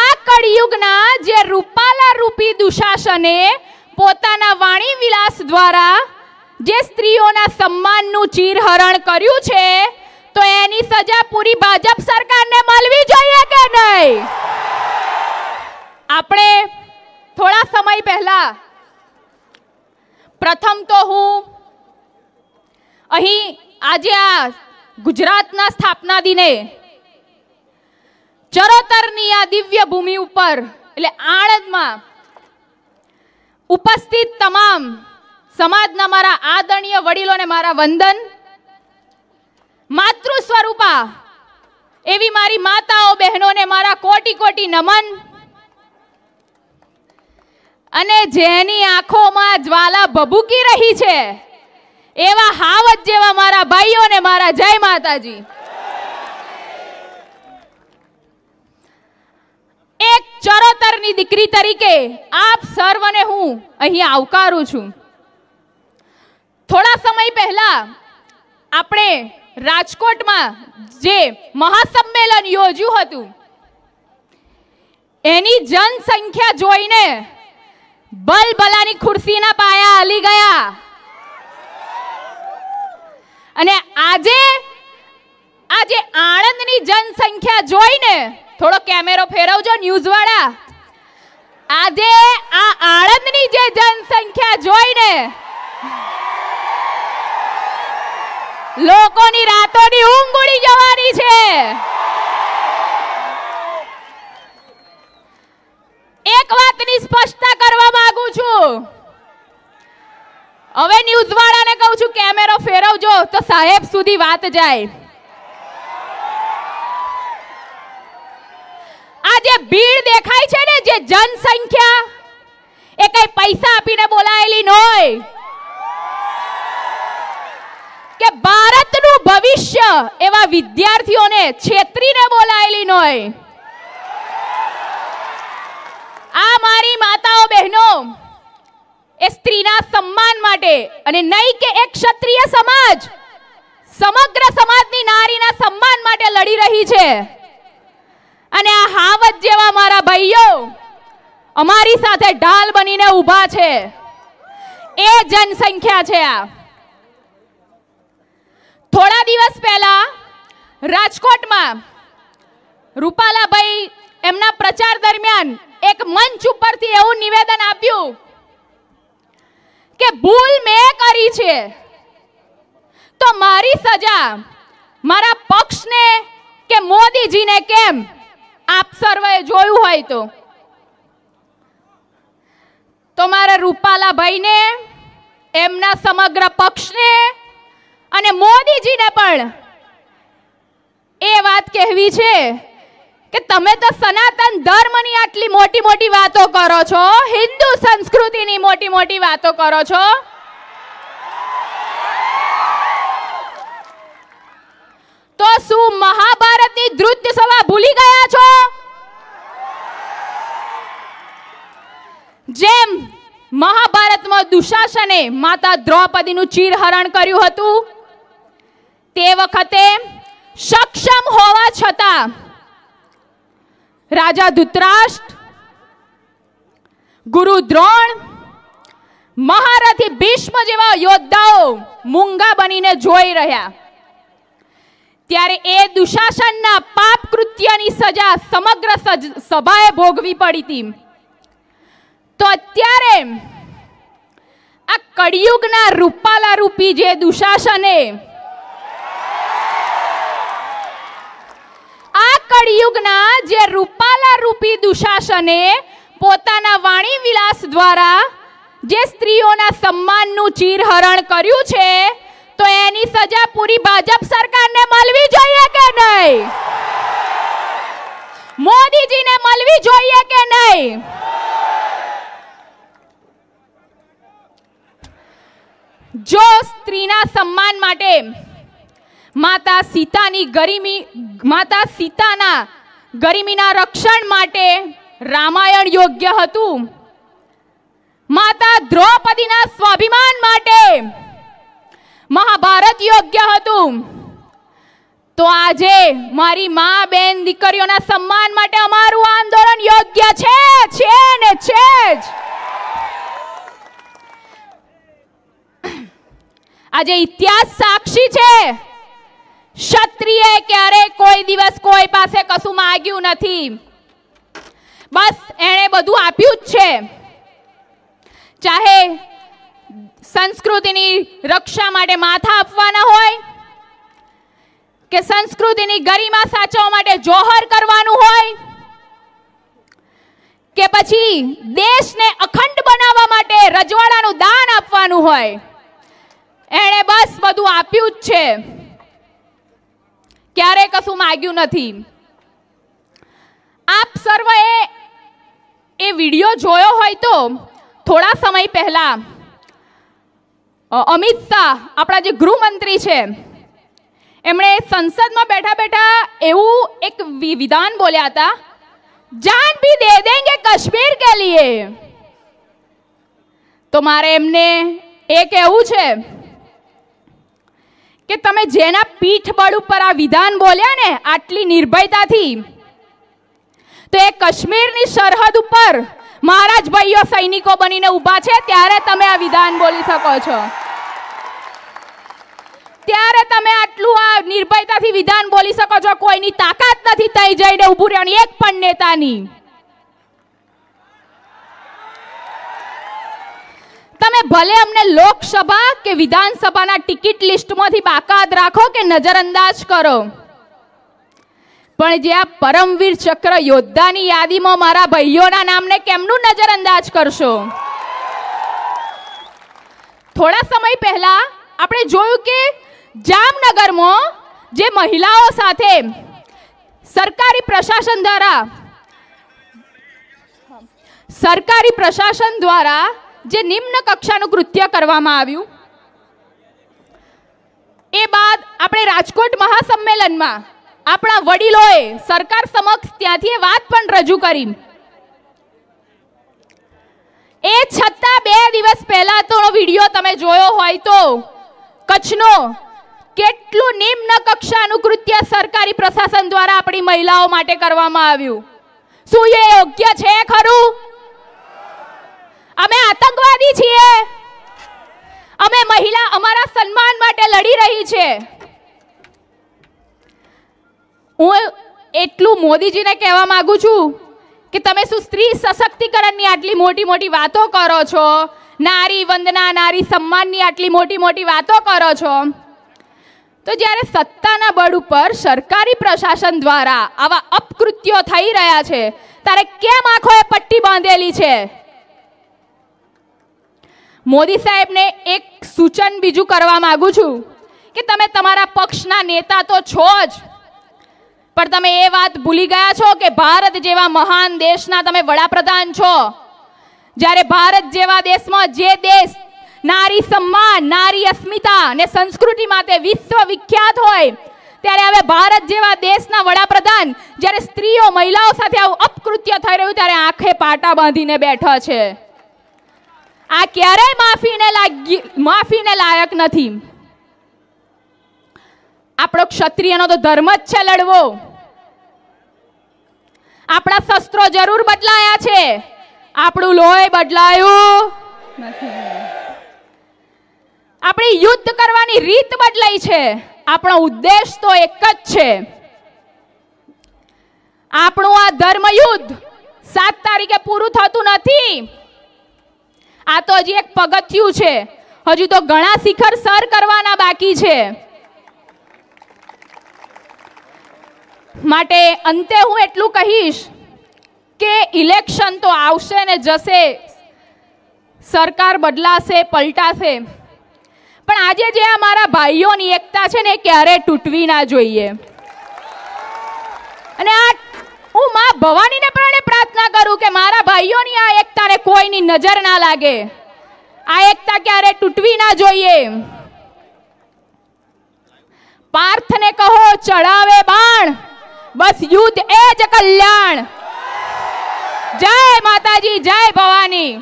આ કળિયુગના જે રૂપાલા રૂપી દુશાસને પોતાના વાણી દ્વારા જે સ્ત્રીઓના સન્માનનું ચીરહરણ કર્યું છે તો એની સજા પૂરી ભાજપ સરકારને મળવી જોઈએ કે નહીં આપણે થોડા સમય પહેલા પ્રથમ તો હું અહીં આજે આ ગુજરાતના સ્થાપના દિને ચરોતરની આ દિવ્ય ભૂમિ ઉપર એટલે આણંદમાં ઉપસ્થિત તમામ સમાજના મારા આદરણીય વડીલોને મારા વંદન માતૃ સ્વરૂપા એવી મારી માતાઓ બહેનોને મારા કોટી કોટી નમન અને જેની આંખોમાં જ્વાલા ભભૂકી રહી છે એવા હાવત જેવા મારા ભાઈઓને મારા જય માતાજી એક ચરોતરની દીકરી તરીકે આપ સર્વને હું અહીં આવકારું છું થોડા સમય પહેલા આપણે રાજકોટમાં જે મહાસંમેલન યોજ્યું હતું એની જનસંખ્યા જોઈને બલબલાની ખુરશીના પાયા હલી ગયા અને આજે આજે આણંદની જનસંખ્યા જોઈને થોડો કેમેરો ફેરવજો ન્યૂઝ વાળા આજે આ આણંદની જે જનસંખ્યા જોઈને લોકોની રાતોની ઊંઘ ઉડી જવાની છે એક વાતની સ્પષ્ટતા કરવા માંગુ છું હવે ન્યૂઝ વાળાને કહું છું કેમેરો ફેરવજો તો સાહેબ સુધી વાત જાય આ જે ભીડ દેખાય છે ને જે જનસંખ્યા એ કઈ પૈસા આપીને બોલાયેલી ન હોય કે ભારતનું ભવિષ્ય એવા વિદ્યાર્થીઓને છેતરીને બોલાયેલી ન હોય આ મારી માતાઓ બહેનો એ સ્ત્રીના સન્માન માટે અને નહીં કે એક ક્ષત્રિય સમાજ સમગ્ર સમાજની નારીના સન્માન માટે લડી રહી છે અને આ હાવત જેવા મારા ભાઈઓ અમારી સાથે ઢાલ બનીને ઊભા છે એ જનસંખ્યા છે આ થોડા દિવસ પહેલા રાજકોટમાં રૂપાલાભાઈ એમના પ્રચાર દરમિયાન એક મંચ ઉપરથી એવું નિવેદન આપ્યું કે ભૂલ મેં કરી છે તો મારી સજા મારા પક્ષને કે મોદીજીને કેમ આપ સર્વે જોયું હોય તો તો મારા રૂપાલાભાઈને એમના સમગ્ર પક્ષને અને મોદીજીને પણ એ વાત કહેવી છે કે તમે તો સનાતન ધર્મની આટલી મોટી મોટી વાતો કરો છો હિન્દુ સંસ્કૃતિની મોટી મોટી વાતો કરો છો તો શું મહાભારતની નૃત્ય સભા ભૂલી ગયા છો જેમ મહાભારતમાં દુશાસને માતા દ્રૌપદીનું ચીરહરણ કર્યું હતું તે વખતે સક્ષમ હોવા છતાં રાજા ધૃતરાષ્ટ્ર ગુરુ દ્રોણ મહારથી ભીષ્મ જેવા યોદ્ધાઓ મુંગા બનીને જોઈ રહ્યા ત્યારે એ દુશાસનના પાપ કૃત્યની સજા સમગ્ર સભાએ ભોગવી પડી હતી તો અત્યારે આ કળિયુગના રૂપાલા રૂપી જે દુશાસને કળિયુગના જે રૂપાલા રૂપી દુશાસને પોતાના વાણી વિલાસ દ્વારા જે સ્ત્રીઓના સન્માનનું ચીરહરણ કર્યું છે તો એની સજા પૂરી ભાજપ સરકારને મળવી જોઈએ કે નહીં મોદીજીને મળવી જોઈએ કે નહીં જો સ્ત્રીના સન્માન માટે માતા સીતાની ગરીમી માતા સીતાના ગરિમીના રક્ષણ માટે રામાયણ યોગ્ય હતું માતા દ્રૌપદીના સ્વાભિમાન માટે મહાભારત યોગ્ય હતું તો આજે મારી મા બેન દીકરીઓના સન્માન માટે અમારું આંદોલન યોગ્ય છે છે ને છે જ આજે ઇતિહાસ સાક્ષી છે ક્ષત્રિય મેં કોઈ દિવસ કોઈ પાસે કશું માગ્યું નથી બસ એણે બધું આપ્યું જ છે ચાહે સંસ્કૃતિની રક્ષા માટે માથા આપવાના હોય કે સંસ્કૃતિની ગરિમા સાચવવા માટે જોહર કરવાનું હોય કે પછી દેશને અખંડ બનાવવા માટે રજવાડાનું દાન આપવાનું હોય એણે બસ બધું આપ્યું જ છે ક્યારેય કશું માગ્યું નથી આપ સર્વે એ વિડીયો જોયો હોય તો થોડા સમય પહેલાં અમિત શાહ આપણા જે ગૃહમંત્રી છે એમણે સંસદમાં બેઠા બેઠા એવું એક વિધાન બોલ્યા હતા જાન ભી દે દેંગે કશ્મીર કે લીએ તો મારે એમને એ કહેવું છે કે તમે જેના પીઠ બળ ઉપર આ વિધાન બોલ્યા ને આટલી નિર્ભયતાથી તો એ કાશ્મીરની સરહદ ઉપર મહારાજ ભાઈઓ સૈનિકો બનીને ઊભા છે ત્યારે તમે આ વિધાન બોલી શકો છો ત્યારે તમે આટલું આ નિર્ભયતાથી વિધાન બોલી શકો છો કોઈની તાકાત નથી થઈ જઈને ઊભું રહેવાની એક પણ નેતાની તમે ભલે અમને લોકસભા કે વિધાનસભાના ટિકિટ લિસ્ટમાંથી બાકાત રાખો કે નજરઅંદાજ કરો પણ જે આ પરમવીર ચક્ર યોદ્ધાની યાદીમાં મારા ભાઈઓના નામને કેમનું નજરઅંદાજ કરશો થોડા સમય પહેલા આપણે જોયું કે જામનગરમાં જે મહિલાઓ સાથે સરકારી પ્રશાસન દ્વારા સરકારી પ્રશાસન દ્વારા જે નિમ્ન કક્ષાનું કૃત્ય કરવામાં આવ્યું એ બાદ આપણે રાજકોટ મહાસંમેલનમાં આપણા વડીલોએ સરકાર સમક્ષ ત્યાંથી વાત પણ રજૂ કરી એ છતાં બે દિવસ પહેલા તો વિડીયો તમે જોયો હોય તો કચ્છનો કેટલું નિમ્ન કક્ષાનું કૃત્ય સરકારી પ્રશાસન દ્વારા આપણી મહિલાઓ માટે કરવામાં આવ્યું શું એ યોગ્ય છે ખરું અમે આતંકવાદી છીએ અમે મહિલા અમારા સન્માન માટે લડી રહી છે હું એટલું મોદીજીને કહેવા માગું છું કે તમે શું સ્ત્રી સશક્તિકરણની આટલી મોટી મોટી વાતો કરો છો નારી વંદના નારી સન્માનની આટલી મોટી મોટી વાતો કરો છો તો જ્યારે સત્તાના બળ ઉપર સરકારી પ્રશાસન દ્વારા આવા અપકૃત્યો થઈ રહ્યા છે ત્યારે કેમ આંખોએ પટ્ટી બાંધેલી છે મોદી સાહેબને એક સૂચન બીજું કરવા માગું છું કે તમે તમારા પક્ષના નેતા તો છો જ પણ તમે એ વાત ભૂલી ગયા છો કે ભારત જેવા મહાન દેશના તમે વડાપ્રધાન છો જ્યારે ભારત જેવા દેશમાં જે દેશ નારી સન્માન નારી અસ્મિતા અને સંસ્કૃતિ માટે વિશ્વ વિખ્યાત હોય ત્યારે હવે ભારત જેવા દેશના વડાપ્રધાન જ્યારે સ્ત્રીઓ મહિલાઓ સાથે આવું અપકૃત્ય થઈ રહ્યું ત્યારે આંખે પાટા બાંધીને બેઠા છે આ ક્યારેય માફીને લાગી માફીને લાયક નથી આપણો ક્ષત્રિયનો તો ધર્મ જ છે લડવો આપણા શસ્ત્રો જરૂર બદલાયા છે આપણું લોહી બદલાયું નથી આપણી યુદ્ધ કરવાની રીત બદલાઈ છે આપણો ઉદ્દેશ તો એક જ છે આપણું આ ધર્મ યુદ્ધ સાત તારીખે પૂરું થતું નથી આ તો હજી એક પગથિયું છે હજુ તો ઘણા શિખર સર કરવાના બાકી છે માટે અંતે હું એટલું કહીશ કે ઇલેક્શન તો આવશે ને જશે સરકાર બદલાશે પલટાશે પણ આજે જે અમારા ભાઈઓની એકતા છે ને એ ક્યારે તૂટવી ના જોઈએ અને આ હું માં ભવાનીને પણ પ્રાર્થના કરું કે મારા ભાઈઓની આ એકતાને કોઈની નજર ના લાગે આ એકતા ક્યારે તૂટવી ના જોઈએ પાર્થને કહો ચડાવે બાણ બસ યુદ્ધ એ જ કલ્યાણ જય માતાજી જય ભવાની